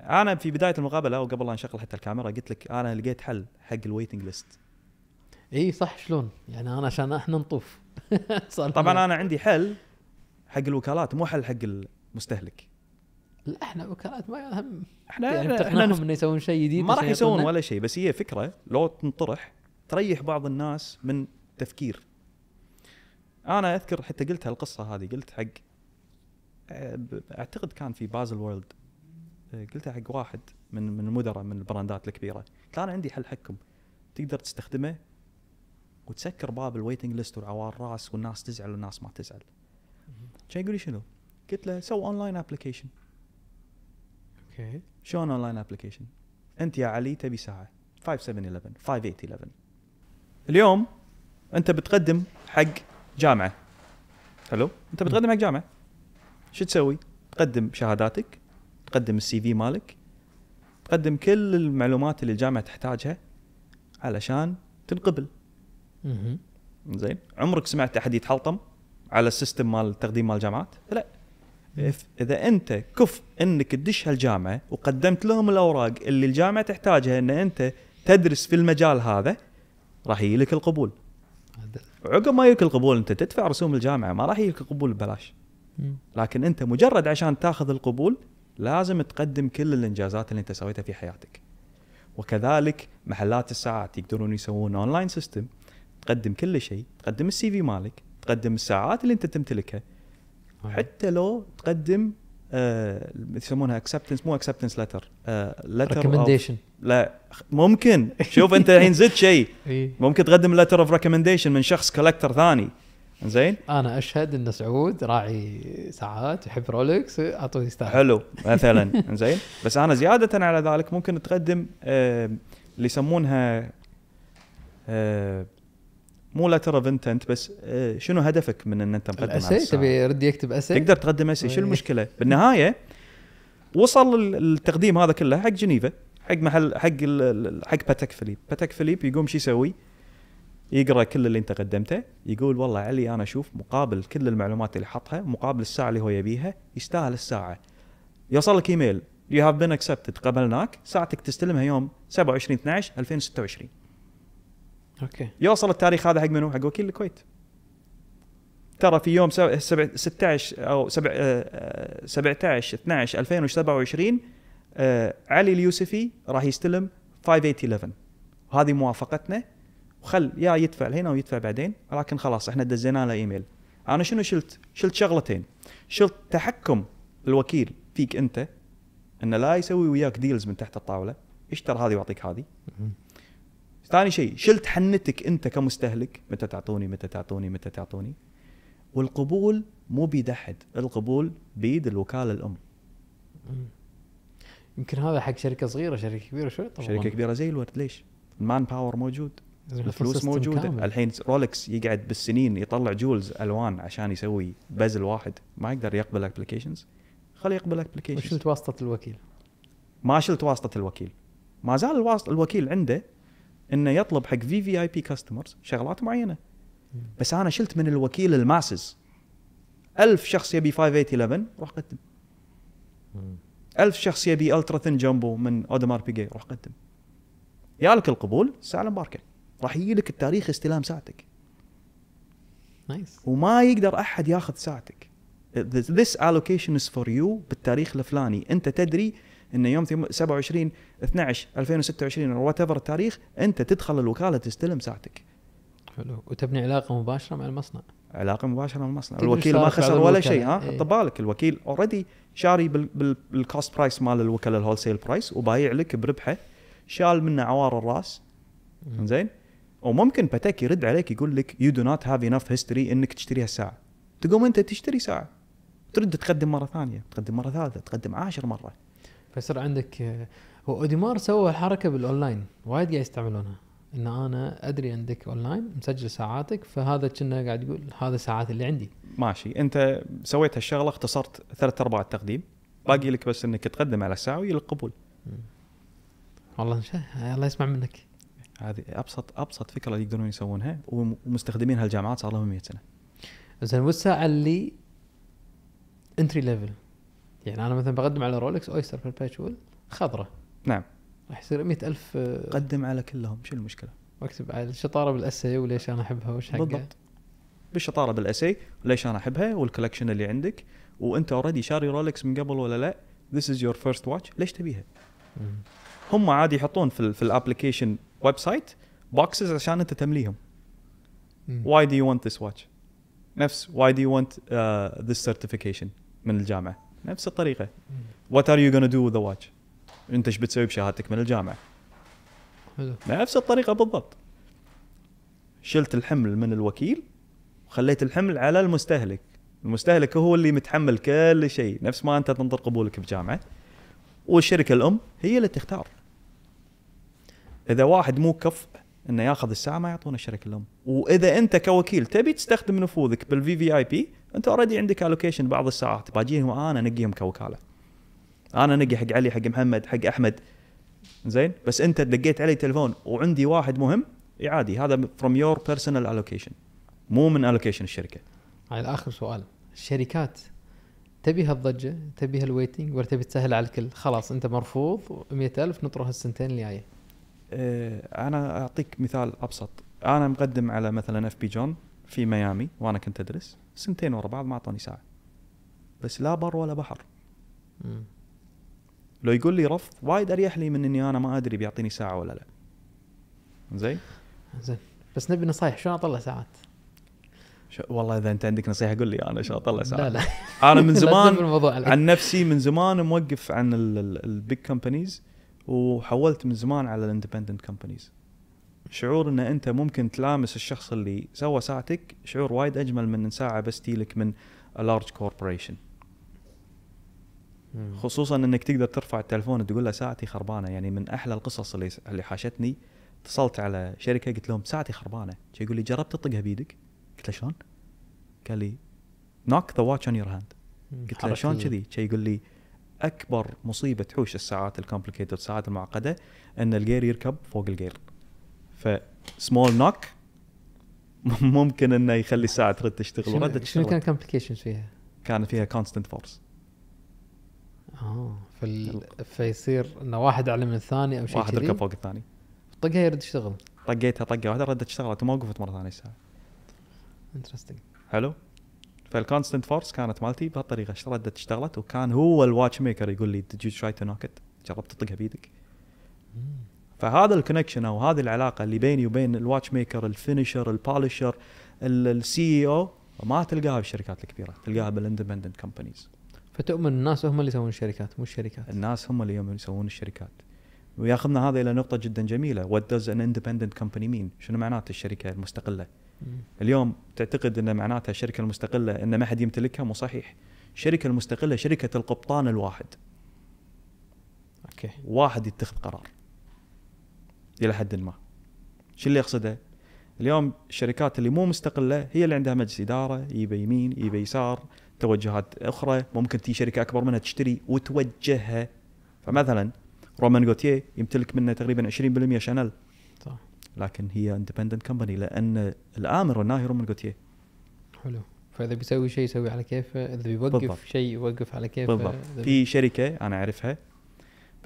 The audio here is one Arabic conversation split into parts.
انا في بدايه المقابله وقبل لا نشغل حتى الكاميرا قلت لك انا لقيت حل حق الويتنج ليست اي صح شلون يعني انا عشان احنا نطوف طبعا انا عندي حل حق الوكالات مو حل حق المستهلك لا احنا وكالات ما هم احنا يعني احنا يسوون شيء جديد ما راح يسوون ولا شيء بس هي فكره لو تنطرح تريح بعض الناس من تفكير انا اذكر حتى قلت هالقصه هذه قلت حق اعتقد كان في بازل وورلد قلتها حق واحد من من المدراء من البراندات الكبيره قلت انا عندي حل حقكم تقدر تستخدمه وتسكر باب الويتنج ليست والعوار راس والناس تزعل والناس ما تزعل كان يقول لي شنو؟ قلت له سو اونلاين ابلكيشن اوكي شلون اونلاين ابلكيشن؟ انت يا علي تبي ساعه 5711 5811 اليوم انت بتقدم حق جامعه حلو؟ انت بتقدم حق جامعه شو تسوي؟ تقدم شهاداتك تقدم السي في مالك تقدم كل المعلومات اللي الجامعه تحتاجها علشان تنقبل زين عمرك سمعت احد يتحلطم على السيستم مال تقديم مال الجامعات لا اذا انت كف انك تدش هالجامعه وقدمت لهم الاوراق اللي الجامعه تحتاجها ان انت تدرس في المجال هذا راح يجيلك القبول عقب ما يجيك القبول انت تدفع رسوم الجامعه ما راح يجيك القبول ببلاش لكن انت مجرد عشان تاخذ القبول لازم تقدم كل الانجازات اللي انت سويتها في حياتك وكذلك محلات الساعات يقدرون يسوون اونلاين سيستم تقدم كل شيء تقدم السي في مالك تقدم الساعات اللي انت تمتلكها أيوة. حتى لو تقدم آه يسمونها اكسبتنس مو اكسبتنس لتر لتر ريكومنديشن لا ممكن شوف انت الحين زدت شيء إيه. ممكن تقدم لتر اوف ريكومنديشن من شخص كولكتر ثاني زين انا اشهد ان سعود راعي ساعات يحب رولكس اعطوه يستاهل حلو مثلا زين بس انا زياده على ذلك ممكن تقدم آه، اللي يسمونها آه، مو لتر اوف انتنت بس آه، شنو هدفك من ان انت مقدم اسي تبي يرد يكتب اسي تقدر تقدم اسي شو طيب. المشكله بالنهايه وصل التقديم هذا كله حق جنيفا حق محل حق حق باتك فيليب باتك فيليب يقوم شو يسوي؟ يقرا كل اللي انت قدمته يقول والله علي انا اشوف مقابل كل المعلومات اللي حطها مقابل الساعه اللي هو يبيها يستاهل الساعه يوصل لك ايميل يو هاف بين اكسبتد قبلناك ساعتك تستلمها يوم 27 12 2026 اوكي يوصل التاريخ هذا حق منو؟ حق وكيل الكويت ترى في يوم 16 او 17 12 2027 علي اليوسفي راح يستلم 5811 وهذه موافقتنا وخل يا يدفع هنا ويدفع بعدين لكن خلاص احنا دزينا له ايميل انا شنو شلت؟ شلت شغلتين شلت تحكم الوكيل فيك انت انه لا يسوي وياك ديلز من تحت الطاوله اشتر هذه واعطيك هذه ثاني شيء شلت حنتك انت كمستهلك متى تعطوني متى تعطوني متى تعطوني والقبول مو بيد احد القبول بيد الوكاله الام يمكن هذا حق شركه صغيره شركه كبيره شوي طبعا شركه كبيره زي الورد ليش؟ المان باور موجود الفلوس موجوده كامل. الحين رولكس يقعد بالسنين يطلع جولز الوان عشان يسوي بزل واحد ما يقدر يقبل ابلكيشنز خليه يقبل ابلكيشنز وشلت واسطه الوكيل ما شلت واسطه الوكيل ما زال الواسط الوكيل عنده انه يطلب حق في في اي بي كاستمرز شغلات معينه بس انا شلت من الوكيل الماسز ألف شخص يبي 5811 روح قدم ألف شخص يبي الترا ثن جامبو من اودمار بيجي روح قدم يا لك القبول سالم باركه راح يجي لك التاريخ استلام ساعتك نايس nice. وما يقدر احد ياخذ ساعتك this allocation is for you بالتاريخ الفلاني انت تدري ان يوم 27 12 2026 او وات التاريخ انت تدخل الوكاله تستلم ساعتك حلو وتبني علاقه مباشره مع المصنع علاقه مباشره مع المصنع الوكيل ما خسر ولا شيء ها ايه. بالك الوكيل اوريدي شاري بالكوست برايس مال الوكاله الهول سيل برايس وبايع لك بربحه شال منه عوار الراس زين وممكن باتيك يرد عليك يقول لك يو دو نوت هاف انف هيستوري انك تشتري هالساعه تقوم انت تشتري ساعه ترد تقدم مره ثانيه تقدم مره ثالثه تقدم عاشر مره فيصير عندك هو آه، اوديمار سوى الحركه بالاونلاين وايد قاعد يستعملونها ان انا ادري عندك اونلاين مسجل ساعاتك فهذا كنا قاعد يقول هذا ساعات اللي عندي ماشي انت سويت هالشغله اختصرت ثلاث ارباع التقديم باقي لك بس انك تقدم على الساعه ويا القبول والله الله يسمع منك هذه ابسط ابسط فكره يقدرون يسوونها ومستخدمينها الجامعات صار لهم 100 سنه. زين والساعه اللي انتري ليفل يعني انا مثلا بقدم على رولكس اويستر بيرباتشوال خضراء نعم راح يصير 100000 آه، قدم على كلهم شو المشكله؟ واكتب على الشطاره بالاسي وليش انا احبها وش حقها بالضبط بالشطاره بالاسي وليش انا احبها والكولكشن اللي عندك وانت اوريدي شاري رولكس من قبل ولا لا ذيس از يور فيرست واتش ليش تبيها؟ هم عادي يحطون في, في الابلكيشن ويب سايت بوكسز عشان انت تمليهم واي دو يو ونت ذس واتش نفس واي دو يو ونت ذس سيرتيفيكيشن من الجامعه نفس الطريقه وات ار يو gonna دو ذا واتش انت ايش بتسوي بشهادتك من الجامعه نفس الطريقه بالضبط شلت الحمل من الوكيل وخليت الحمل على المستهلك المستهلك هو اللي متحمل كل شيء نفس ما انت تنطر قبولك بجامعه والشركه الام هي اللي تختار اذا واحد مو كفء انه ياخذ الساعه ما يعطونه الشركه الام واذا انت كوكيل تبي تستخدم نفوذك بالفي في اي بي انت اوريدي عندك الوكيشن بعض الساعات باجيهم انا انقيهم كوكاله انا انقي حق علي حق محمد حق احمد زين بس انت دقيت علي تلفون وعندي واحد مهم عادي هذا فروم يور بيرسونال الوكيشن مو من الوكيشن الشركه هاي اخر سؤال الشركات تبي هالضجه تبي هالويتنج ولا تبي تسهل على الكل خلاص انت مرفوض 100000 نطرح السنتين الجايه آه، انا اعطيك مثال ابسط انا مقدم على مثلا اف بي جون في ميامي وانا كنت ادرس سنتين ورا بعض ما اعطوني ساعه بس لا بر ولا بحر مم. لو يقول لي رفض وايد اريح لي من اني انا ما ادري بيعطيني ساعه ولا لا زين زين بس نبي نصايح شلون اطلع ساعات والله اذا انت عندك نصيحه قول لي انا شلون اطلع ساعات لا لا انا من زمان عن نفسي من زمان موقف عن البيج كومبانيز وحولت من زمان على الاندبندنت كومبانيز شعور ان انت ممكن تلامس الشخص اللي سوى ساعتك شعور وايد اجمل من ساعه بس تيلك من لارج كوربوريشن خصوصا انك تقدر ترفع التلفون تقول له ساعتي خربانه يعني من احلى القصص اللي اللي حاشتني اتصلت على شركه قلت لهم ساعتي خربانه يقول لي جربت تطقها بايدك قلت له شلون؟ قال لي نوك ذا واتش اون يور هاند قلت له شلون كذي؟ يقول لي اكبر مصيبه تحوش الساعات الكومبليكيتد الساعات المعقده ان الجير يركب فوق الجير فسمول نوك ممكن انه يخلي الساعه ترد تشتغل ورد تشتغل شنو كان كومبليكيشن فيها؟ كان فيها كونستنت فورس اه فال... فيصير انه واحد اعلى من الثاني او شيء واحد يركب فوق الثاني طقها يرد يشتغل طقيتها طقه واحده ردت اشتغلت وما وقفت مره ثانيه الساعه انترستنج حلو فالكونستنت فورس كانت مالتي بهالطريقه ردت اشتغلت وكان هو الواتش ميكر يقول لي ديد يو تراي تو نوك ات جربت تطقها بايدك فهذا الكونكشن او هذه العلاقه اللي بيني وبين الواتش ميكر الفينشر البالشر السي اي او ما تلقاها بالشركات الكبيره تلقاها بالاندبندنت كومبانيز فتؤمن الناس هم اللي يسوون الشركات مو الشركات الناس هم اللي يسوون الشركات وياخذنا هذا الى نقطه جدا جميله وات داز ان اندبندنت كومباني مين شنو معناته الشركه المستقله اليوم تعتقد ان معناتها الشركه المستقله ان ما حد يمتلكها مو صحيح الشركه المستقله شركه القبطان الواحد اوكي واحد يتخذ قرار الى حد ما شو اللي اقصده اليوم الشركات اللي مو مستقله هي اللي عندها مجلس اداره يبي يمين يبي يسار توجهات اخرى ممكن تي شركه اكبر منها تشتري وتوجهها فمثلا رومان جوتيه يمتلك منه تقريبا 20% شانل صح لكن هي اندبندنت كمباني لان الامر والناهي رومان جوتيه حلو فاذا بيسوي شيء يسوي على كيفه اذا بيوقف شيء يوقف على كيفه بالضبط في شركه انا اعرفها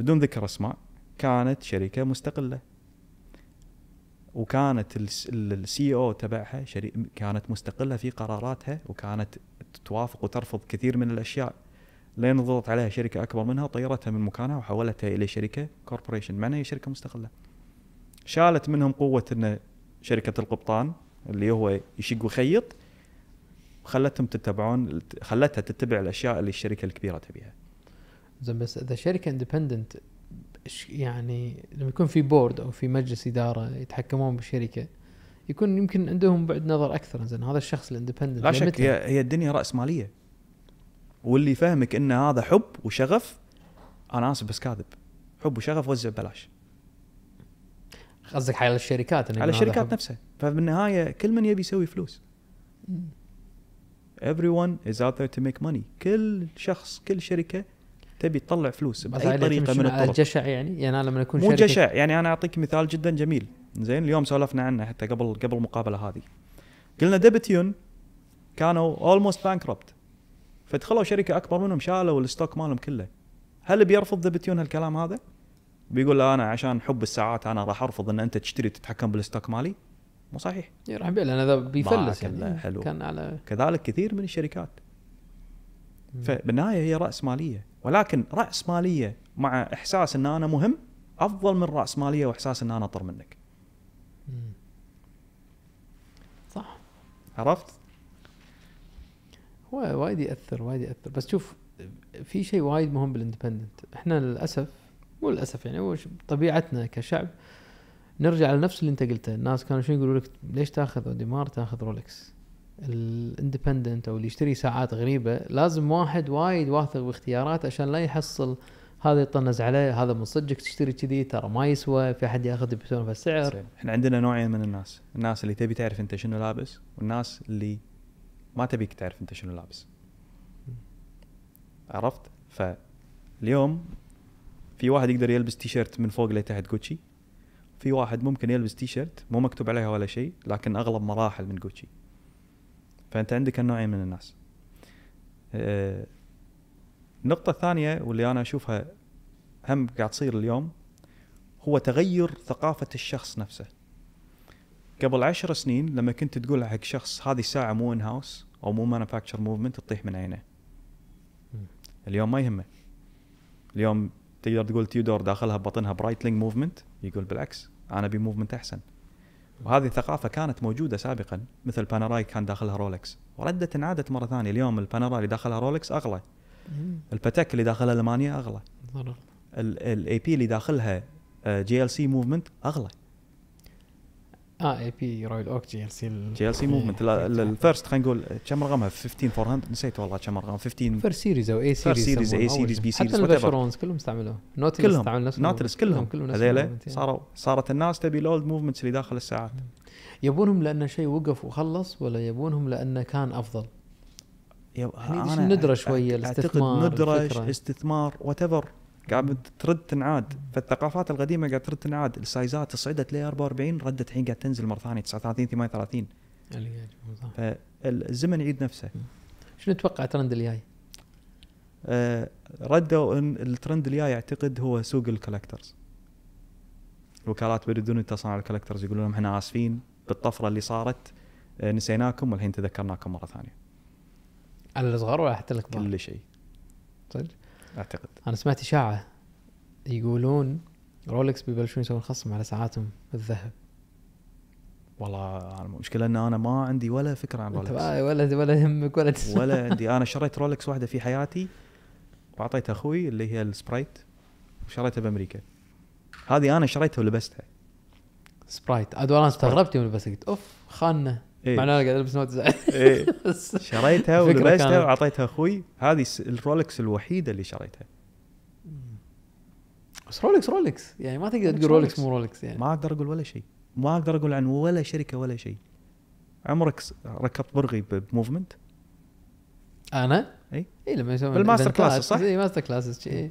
بدون ذكر اسماء كانت شركه مستقله وكانت السي او e تبعها كانت مستقله في قراراتها وكانت توافق وترفض كثير من الاشياء لين ضغط عليها شركه اكبر منها وطيرتها من مكانها وحولتها الى شركه كوربوريشن معناها هي شركه مستقله شالت منهم قوه ان شركه القبطان اللي هو يشق ويخيط خلتهم تتبعون خلتها تتبع الاشياء اللي الشركه الكبيره تبيها. زين بس اذا شركه اندبندنت يعني لما يكون في بورد او في مجلس اداره يتحكمون بالشركه يكون يمكن عندهم بعد نظر اكثر زين هذا الشخص الاندبندنت لا شك هي, هي الدنيا راس ماليه واللي يفهمك ان هذا حب وشغف انا اسف بس كاذب حب وشغف وزع بلاش. قصدك على الشركات على الشركات نفسها فبالنهايه كل من يبي يسوي فلوس everyone is out there to make money كل شخص كل شركه تبي تطلع فلوس باي طريقه من الطرق جشع يعني يعني انا لما اكون مو جشع يعني انا اعطيك مثال جدا جميل زين اليوم سولفنا عنه حتى قبل قبل المقابله هذه قلنا ديبتيون كانوا اولموست بانكربت فدخلوا شركه اكبر منهم شالوا الستوك مالهم كله هل بيرفض ديبتيون هالكلام هذا؟ بيقول انا عشان حب الساعات انا راح ارفض ان انت تشتري تتحكم بالستوك مالي مو صحيح راح يبيع لان هذا بيفلس يعني حلو كان على كذلك كثير من الشركات فبالنهايه هي راس ماليه ولكن راس ماليه مع احساس ان انا مهم افضل من راس ماليه واحساس ان انا اطر منك صح عرفت هو وايد ياثر وايد ياثر بس شوف في شيء وايد مهم بالاندبندنت احنا للاسف وللاسف يعني هو طبيعتنا كشعب نرجع لنفس اللي انت قلته الناس كانوا شو يقولوا لك ليش تاخذ اوديمار تاخذ رولكس الاندبندنت او اللي يشتري ساعات غريبه لازم واحد وايد واثق باختيارات عشان لا يحصل هذا يطنز عليه هذا من صدقك تشتري كذي ترى ما يسوى في احد ياخذ بتون السعر احنا عندنا نوعين من الناس الناس اللي تبي تعرف انت شنو لابس والناس اللي ما تبيك تعرف انت شنو لابس عرفت فاليوم في واحد يقدر يلبس تيشيرت من فوق لتحت جوتشي في واحد ممكن يلبس تيشيرت مو مكتوب عليها ولا شيء لكن اغلب مراحل من جوتشي فانت عندك النوعين من الناس آه، النقطة الثانية واللي أنا أشوفها هم قاعد تصير اليوم هو تغير ثقافة الشخص نفسه قبل عشر سنين لما كنت تقول حق شخص هذه الساعة مو ان هاوس أو مو مانفاكتشر موفمنت تطيح من عينه اليوم ما يهمه اليوم تقدر تقول تيودور داخلها ببطنها برايتلينج موفمنت يقول بالعكس انا ابي موفمنت احسن وهذه الثقافة كانت موجودة سابقا مثل باناراي كان داخلها رولكس وردت انعادت مرة ثانية اليوم الباناراي اللي داخلها رولكس اغلى الباتيك اللي داخلها المانيا اغلى الاي بي اللي داخلها جي ال سي موفمنت اغلى اه اي بي رويال اوك جي ال سي يعني جي ال سي موفمنت الفيرست خلينا نقول كم رقمها 15 400 نسيت والله كم رقم 15 فيرست سيريز او اي سيريز سيريز اي سيريز بي سيريز حتى البشرونز كلهم استعملوه نوتلس كلهم نوتلس كلهم كلهم هذيلا يعني. صاروا صارت الناس تبي الاولد موفمنتس اللي داخل الساعات يبونهم لان شيء وقف وخلص ولا يبونهم لانه كان افضل؟ يعني ندره شويه الاستثمار اعتقد ندره استثمار وات قاعد ترد تنعاد فالثقافات القديمه قاعد ترد تنعاد السايزات صعدت ل 44 ردت الحين قاعد تنزل مره ثانيه 39 38 فالزمن يعيد نفسه شنو تتوقع الترند الجاي؟ آه ردوا ان الترند الجاي اعتقد هو سوق الكولكترز الوكالات بيردون يتصلون على الكولكترز يقولون لهم احنا اسفين بالطفره اللي صارت آه نسيناكم والحين تذكرناكم مره ثانيه على الصغار ولا حتى الكبار؟ كل شيء صدق؟ اعتقد انا سمعت اشاعه يقولون رولكس بيبلشون يسوون خصم على ساعاتهم الذهب والله المشكله ان انا ما عندي ولا فكره عن رولكس ولا ولا يهمك ولا تسمع. ولا عندي انا شريت رولكس واحده في حياتي واعطيتها اخوي اللي هي السبرايت وشريتها بامريكا هذه انا شريتها ولبستها سبرايت عاد انا استغربت يوم لبستها قلت اوف خانه إيه؟ معناه قاعد البس نوت إيه؟ شريتها ولبستها واعطيتها اخوي هذه الرولكس الوحيده اللي شريتها بس رولكس رولكس يعني ما تقدر تقول رولكس مو رولكس يعني ما اقدر اقول ولا شيء ما اقدر اقول عن ولا شركه ولا شيء عمرك ركبت برغي بموفمنت؟ انا؟ اي اي لما يسوون بالماستر كلاسز صح؟ اي ماستر كلاسز اي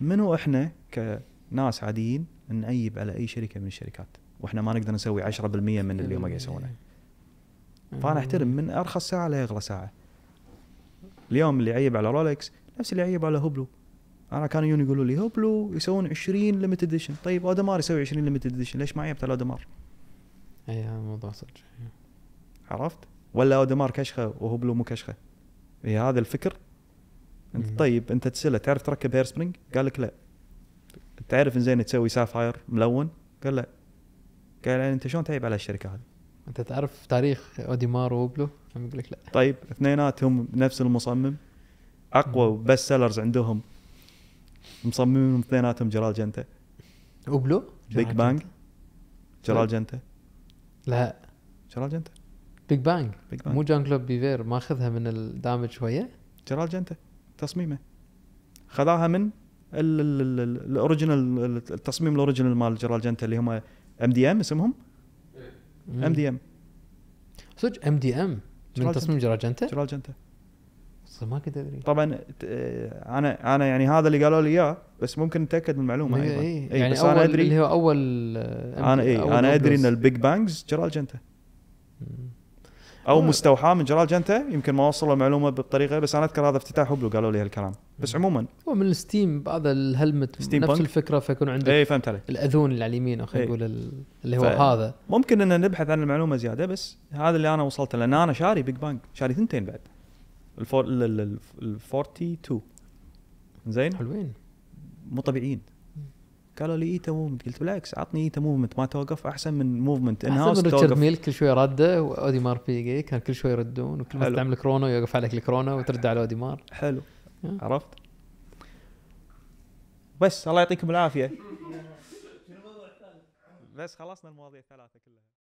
منو احنا كناس عاديين نعيب على اي شركه من الشركات واحنا ما نقدر نسوي 10% من اللي هم قاعد يسوونه فانا احترم من ارخص ساعه لاغلى ساعه اليوم اللي يعيب على رولكس نفس اللي يعيب على هوبلو انا كانوا يجون يقولوا لي هوبلو يسوون 20 ليمتد اديشن طيب اودمار يسوي 20 ليمتد اديشن ليش ما عيبت على اودمار؟ اي هذا الموضوع صدق عرفت؟ ولا اودمار كشخه وهوبلو مو كشخه هي هذا الفكر انت طيب انت تساله تعرف تركب هير سبرينج؟ قال لك لا تعرف زين تسوي سافاير ملون؟ قال لا قال يعني انت شلون تعيب على الشركه هذه؟ انت تعرف تاريخ اوديمار وبلو؟ يقول لك لا طيب اثنيناتهم نفس المصمم اقوى بس سيلرز عندهم مصممين اثنيناتهم جرال جنتا وبلو بيج بانج جرال جنتا لا جرال جنتا بيج بانج مو جان كلوب بيفير ماخذها من الدامج شويه جرال جنتا تصميمه خذاها من الاوريجينال التصميم الاوريجينال مال جرال جنتا اللي هم ام دي ام اسمهم ام دي ام صدق ام دي ام من تصميم جرال جنتا جرال جنتا ما كنت ادري طبعا انا انا يعني هذا اللي قالوا لي اياه بس ممكن نتاكد من المعلومه ايضا إيه؟, إيه. يعني بس انا ادري اللي هو اول انا اي انا ادري ان البيج بانجز جرال جنتا او مستوحاه من جرال جنتا يمكن ما وصلوا المعلومه بالطريقه بس انا اذكر هذا افتتاح هبلو قالوا لي هالكلام بس عموما هو من الستيم بعض الهلمت نفس بانك. الفكره فيكون عندك اي فهمت عليك الاذون اللي على اليمين او خلينا إيه. نقول اللي هو هذا ممكن ان نبحث عن المعلومه زياده بس هذا اللي انا وصلت لان انا شاري بيج بانج شاري ثنتين بعد الفور ال 42 زين حلوين مو طبيعيين قالوا لي ايتا موفمنت قلت بالعكس عطني ايتا موفمنت ما توقف احسن من موفمنت ان هاوس احسن من ريتشارد ميل كل شوي رده واوديمار بيجي كان كل شوي يردون وكل ما تعمل كرونو يوقف عليك الكرونو وترد على اوديمار حلو عرفت بس الله يعطيكم العافيه بس خلصنا المواضيع الثلاثه كلها